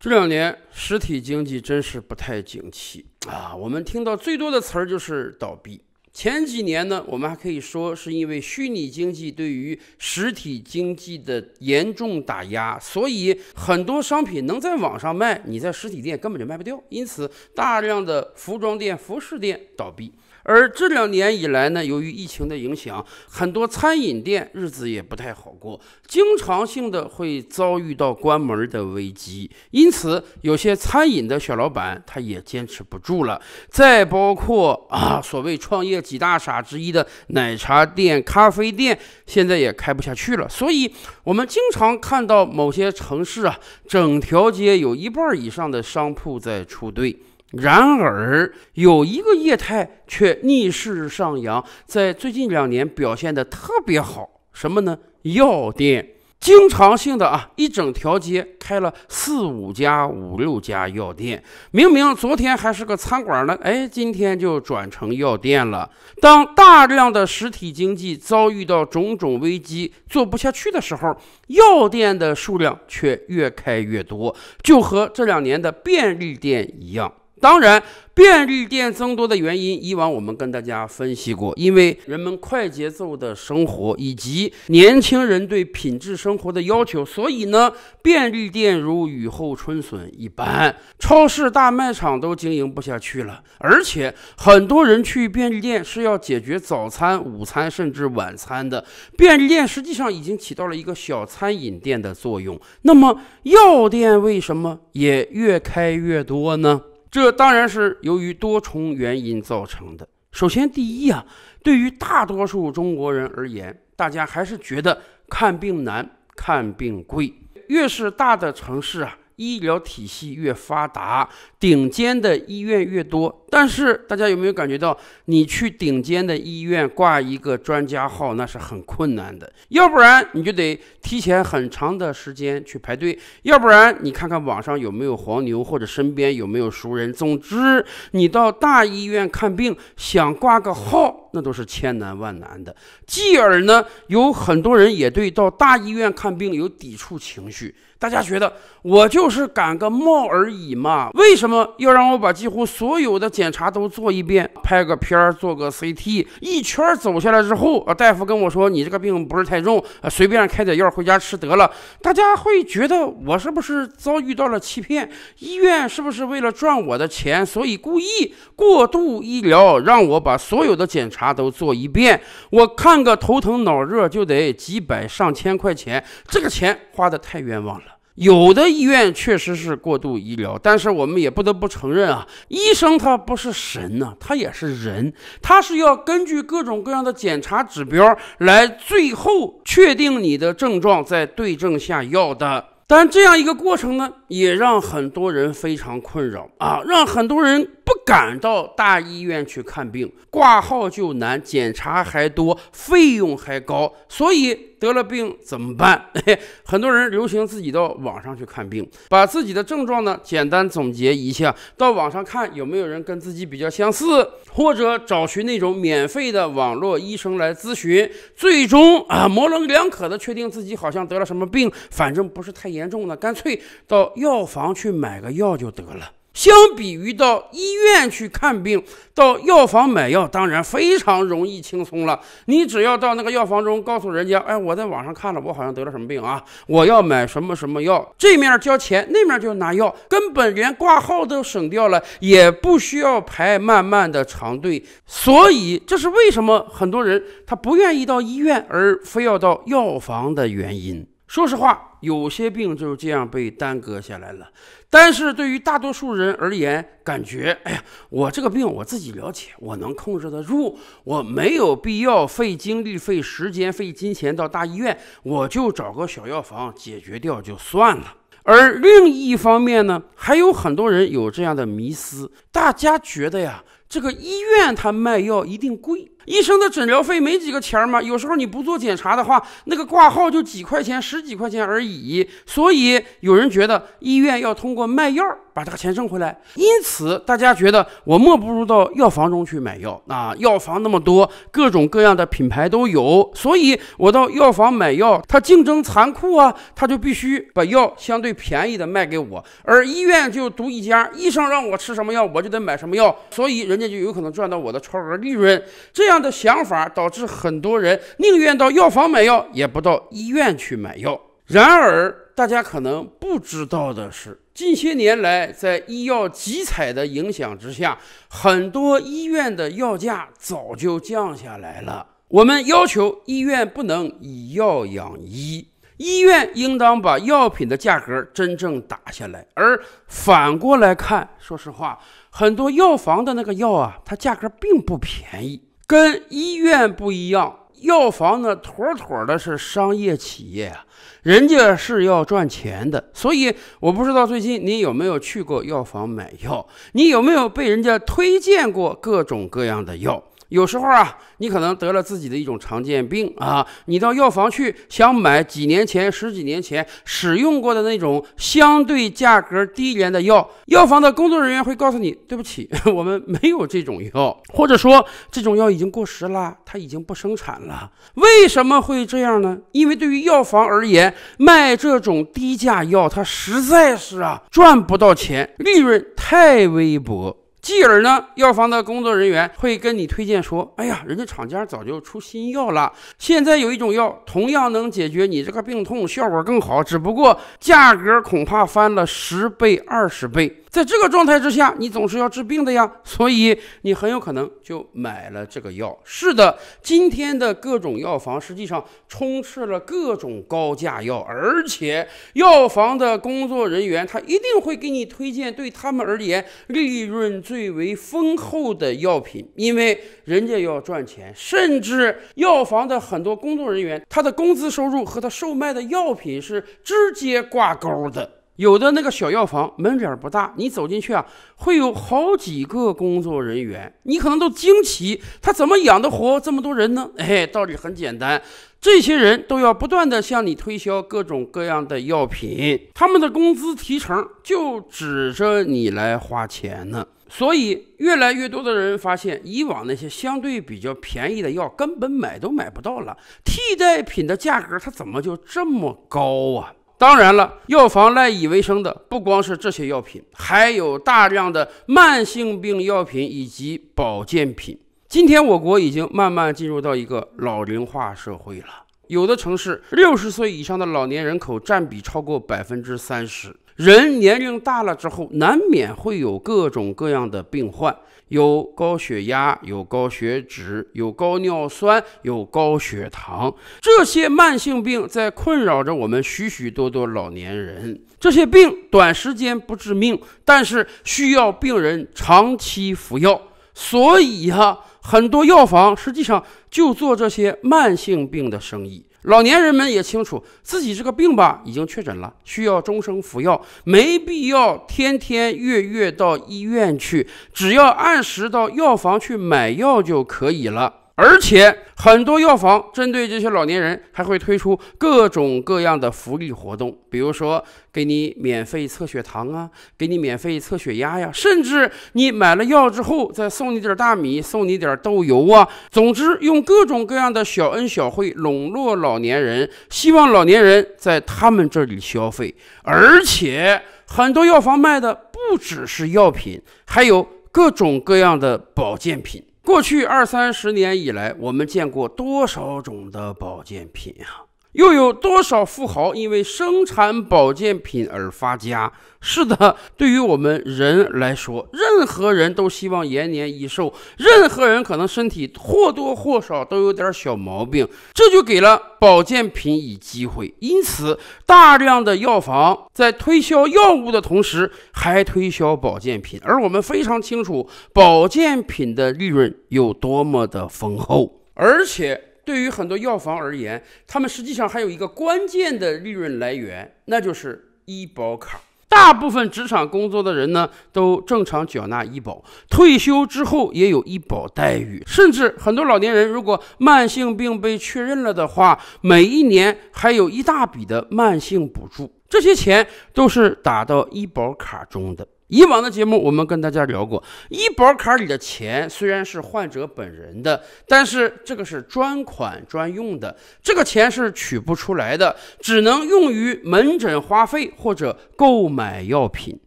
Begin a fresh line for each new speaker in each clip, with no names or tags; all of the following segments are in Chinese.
这两年实体经济真是不太景气啊！我们听到最多的词儿就是倒闭。前几年呢，我们还可以说是因为虚拟经济对于实体经济的严重打压，所以很多商品能在网上卖，你在实体店根本就卖不掉，因此大量的服装店、服饰店倒闭。而这两年以来呢，由于疫情的影响，很多餐饮店日子也不太好过，经常性的会遭遇到关门的危机。因此，有些餐饮的小老板他也坚持不住了。再包括啊，所谓创业几大傻之一的奶茶店、咖啡店，现在也开不下去了。所以，我们经常看到某些城市啊，整条街有一半以上的商铺在出兑。然而，有一个业态却逆势上扬，在最近两年表现的特别好。什么呢？药店，经常性的啊，一整条街开了四五家、五六家药店。明明昨天还是个餐馆呢，哎，今天就转成药店了。当大量的实体经济遭遇到种种危机做不下去的时候，药店的数量却越开越多，就和这两年的便利店一样。当然，便利店增多的原因，以往我们跟大家分析过，因为人们快节奏的生活以及年轻人对品质生活的要求，所以呢，便利店如雨后春笋一般，超市、大卖场都经营不下去了。而且，很多人去便利店是要解决早餐、午餐甚至晚餐的。便利店实际上已经起到了一个小餐饮店的作用。那么，药店为什么也越开越多呢？这当然是由于多重原因造成的。首先，第一啊，对于大多数中国人而言，大家还是觉得看病难、看病贵。越是大的城市啊。医疗体系越发达，顶尖的医院越多，但是大家有没有感觉到，你去顶尖的医院挂一个专家号，那是很困难的，要不然你就得提前很长的时间去排队，要不然你看看网上有没有黄牛或者身边有没有熟人，总之你到大医院看病想挂个号，那都是千难万难的。继而呢，有很多人也对到大医院看病有抵触情绪。大家觉得我就是赶个冒而已嘛？为什么要让我把几乎所有的检查都做一遍，拍个片儿，做个 CT，一圈走下来之后，啊，大夫跟我说你这个病不是太重，啊，随便开点药回家吃得了。大家会觉得我是不是遭遇到了欺骗？医院是不是为了赚我的钱，所以故意过度医疗，让我把所有的检查都做一遍？我看个头疼脑热就得几百上千块钱，这个钱花的太冤枉了。有的医院确实是过度医疗，但是我们也不得不承认啊，医生他不是神呐，他也是人，他是要根据各种各样的检查指标来最后确定你的症状，在对症下药的。但这样一个过程呢？也让很多人非常困扰啊，让很多人不敢到大医院去看病，挂号就难，检查还多，费用还高，所以得了病怎么办？很多人流行自己到网上去看病，把自己的症状呢简单总结一下，到网上看有没有人跟自己比较相似，或者找寻那种免费的网络医生来咨询，最终啊模棱两可的确定自己好像得了什么病，反正不是太严重的，干脆到。药房去买个药就得了。相比于到医院去看病，到药房买药当然非常容易轻松了。你只要到那个药房中告诉人家，哎，我在网上看了，我好像得了什么病啊，我要买什么什么药。这面交钱，那面就拿药，根本连挂号都省掉了，也不需要排慢慢的长队。所以这是为什么很多人他不愿意到医院，而非要到药房的原因。说实话，有些病就是这样被耽搁下来了。但是对于大多数人而言，感觉，哎呀，我这个病我自己了解，我能控制得住，我没有必要费精力、费时间、费金钱到大医院，我就找个小药房解决掉就算了。而另一方面呢，还有很多人有这样的迷思，大家觉得呀，这个医院他卖药一定贵。医生的诊疗费没几个钱儿吗？有时候你不做检查的话，那个挂号就几块钱、十几块钱而已。所以有人觉得医院要通过卖药把这个钱挣回来，因此大家觉得我莫不如到药房中去买药啊。药房那么多，各种各样的品牌都有，所以我到药房买药，它竞争残酷啊，它就必须把药相对便宜的卖给我。而医院就独一家，医生让我吃什么药，我就得买什么药，所以人家就有可能赚到我的超额利润。这。这样的想法导致很多人宁愿到药房买药，也不到医院去买药。然而，大家可能不知道的是，近些年来，在医药集采的影响之下，很多医院的药价早就降下来了。我们要求医院不能以药养医，医院应当把药品的价格真正打下来。而反过来看，说实话，很多药房的那个药啊，它价格并不便宜。跟医院不一样，药房呢，妥妥的是商业企业啊，人家是要赚钱的。所以我不知道最近你有没有去过药房买药，你有没有被人家推荐过各种各样的药？有时候啊，你可能得了自己的一种常见病啊，你到药房去想买几年前、十几年前使用过的那种相对价格低廉的药，药房的工作人员会告诉你：“ 对不起，我们没有这种药，或者说这种药已经过时了，它已经不生产了。”为什么会这样呢？因为对于药房而言，卖这种低价药，它实在是啊赚不到钱，利润太微薄。继而呢，药房的工作人员会跟你推荐说：“哎呀，人家厂家早就出新药了，现在有一种药同样能解决你这个病痛，效果更好，只不过价格恐怕翻了十倍、二十倍。”在这个状态之下，你总是要治病的呀，所以你很有可能就买了这个药。是的，今天的各种药房实际上充斥了各种高价药，而且药房的工作人员他一定会给你推荐对他们而言利润最为丰厚的药品，因为人家要赚钱。甚至药房的很多工作人员，他的工资收入和他售卖的药品是直接挂钩的。有的那个小药房门脸不大，你走进去啊，会有好几个工作人员，你可能都惊奇，他怎么养得活这么多人呢？哎，道理很简单，这些人都要不断的向你推销各种各样的药品，他们的工资提成就指着你来花钱呢。所以，越来越多的人发现，以往那些相对比较便宜的药根本买都买不到了，替代品的价格它怎么就这么高啊？当然了，药房赖以为生的不光是这些药品，还有大量的慢性病药品以及保健品。今天，我国已经慢慢进入到一个老龄化社会了。有的城市，六十岁以上的老年人口占比超过百分之三十。人年龄大了之后，难免会有各种各样的病患。有高血压，有高血脂，有高尿酸，有高血糖，这些慢性病在困扰着我们许许多多老年人。这些病短时间不致命，但是需要病人长期服药，所以呀，很多药房实际上就做这些慢性病的生意。老年人们也清楚自己这个病吧，已经确诊了，需要终生服药，没必要天天月月到医院去，只要按时到药房去买药就可以了。而且很多药房针对这些老年人，还会推出各种各样的福利活动，比如说给你免费测血糖啊，给你免费测血压呀，甚至你买了药之后再送你点大米，送你点豆油啊。总之，用各种各样的小恩小惠笼络老年人，希望老年人在他们这里消费。而且，很多药房卖的不只是药品，还有各种各样的保健品。过去二三十年以来，我们见过多少种的保健品啊！又有多少富豪因为生产保健品而发家？是的，对于我们人来说，任何人都希望延年益寿，任何人可能身体或多或少都有点小毛病，这就给了保健品以机会。因此，大量的药房在推销药物的同时，还推销保健品。而我们非常清楚，保健品的利润有多么的丰厚，而且。对于很多药房而言，他们实际上还有一个关键的利润来源，那就是医保卡。大部分职场工作的人呢，都正常缴纳医保，退休之后也有医保待遇，甚至很多老年人如果慢性病被确认了的话，每一年还有一大笔的慢性补助，这些钱都是打到医保卡中的。以往的节目，我们跟大家聊过，医保卡里的钱虽然是患者本人的，但是这个是专款专用的，这个钱是取不出来的，只能用于门诊花费或者购买药品。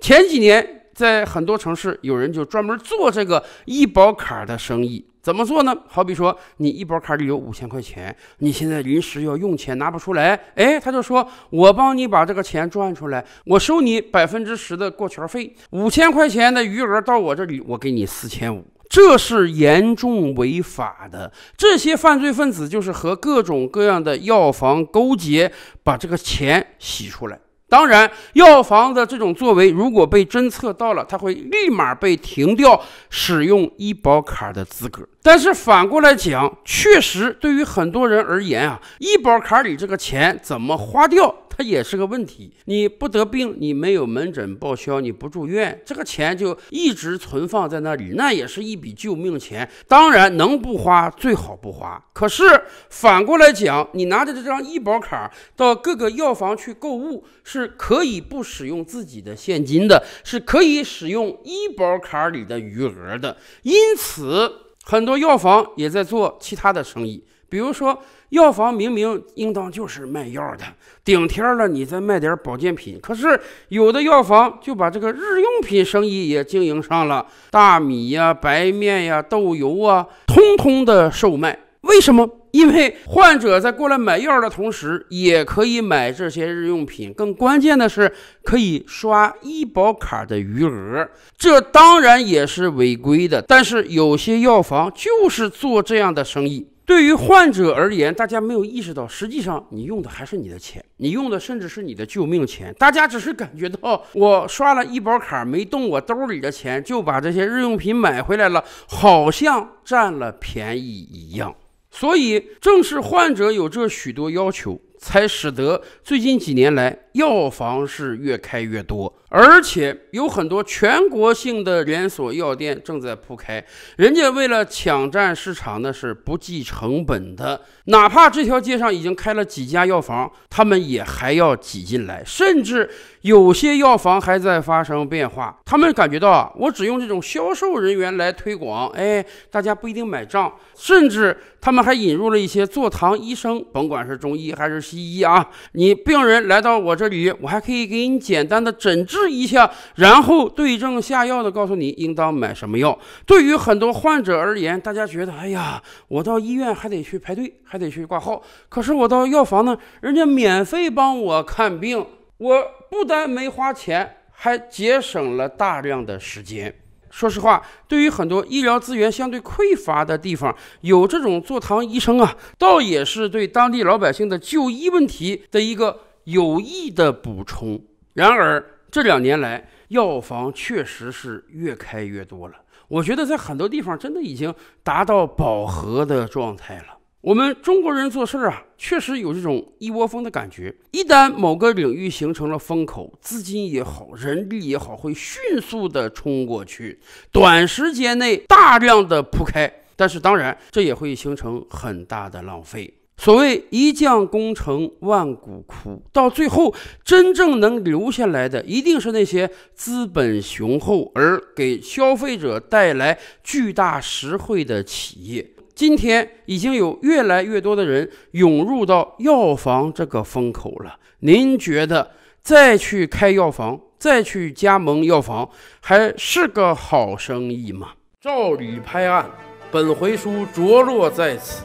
前几年，在很多城市，有人就专门做这个医保卡的生意。怎么做呢？好比说，你医保卡里有五千块钱，你现在临时要用钱拿不出来，哎，他就说我帮你把这个钱赚出来，我收你百分之十的过桥费，五千块钱的余额到我这里，我给你四千五，这是严重违法的。这些犯罪分子就是和各种各样的药房勾结，把这个钱洗出来。当然，药房的这种作为，如果被侦测到了，他会立马被停掉使用医保卡的资格。但是反过来讲，确实对于很多人而言啊，医保卡里这个钱怎么花掉？它也是个问题，你不得病，你没有门诊报销，你不住院，这个钱就一直存放在那里，那也是一笔救命钱。当然，能不花最好不花。可是反过来讲，你拿着这张医保卡到各个药房去购物，是可以不使用自己的现金的，是可以使用医保卡里的余额的。因此，很多药房也在做其他的生意。比如说，药房明明应当就是卖药的，顶天了，你再卖点保健品。可是有的药房就把这个日用品生意也经营上了，大米呀、白面呀、豆油啊，通通的售卖。为什么？因为患者在过来买药的同时，也可以买这些日用品。更关键的是，可以刷医保卡的余额。这当然也是违规的，但是有些药房就是做这样的生意。对于患者而言，大家没有意识到，实际上你用的还是你的钱，你用的甚至是你的救命钱。大家只是感觉到，我刷了医保卡，没动我兜里的钱，就把这些日用品买回来了，好像占了便宜一样。所以，正是患者有这许多要求，才使得最近几年来。药房是越开越多，而且有很多全国性的连锁药店正在铺开。人家为了抢占市场呢，是不计成本的，哪怕这条街上已经开了几家药房，他们也还要挤进来。甚至有些药房还在发生变化，他们感觉到啊，我只用这种销售人员来推广，哎，大家不一定买账。甚至他们还引入了一些坐堂医生，甭管是中医还是西医啊，你病人来到我。这里我还可以给你简单的诊治一下，然后对症下药的告诉你应当买什么药。对于很多患者而言，大家觉得，哎呀，我到医院还得去排队，还得去挂号。可是我到药房呢，人家免费帮我看病，我不但没花钱，还节省了大量的时间。说实话，对于很多医疗资源相对匮乏的地方，有这种坐堂医生啊，倒也是对当地老百姓的就医问题的一个。有益的补充。然而，这两年来，药房确实是越开越多了。我觉得，在很多地方，真的已经达到饱和的状态了。我们中国人做事啊，确实有这种一窝蜂的感觉。一旦某个领域形成了风口，资金也好，人力也好，会迅速的冲过去，短时间内大量的铺开。但是，当然，这也会形成很大的浪费。所谓一将功成万骨枯，到最后真正能留下来的，一定是那些资本雄厚而给消费者带来巨大实惠的企业。今天已经有越来越多的人涌入到药房这个风口了。您觉得再去开药房，再去加盟药房，还是个好生意吗？照理拍案，本回书着落在此。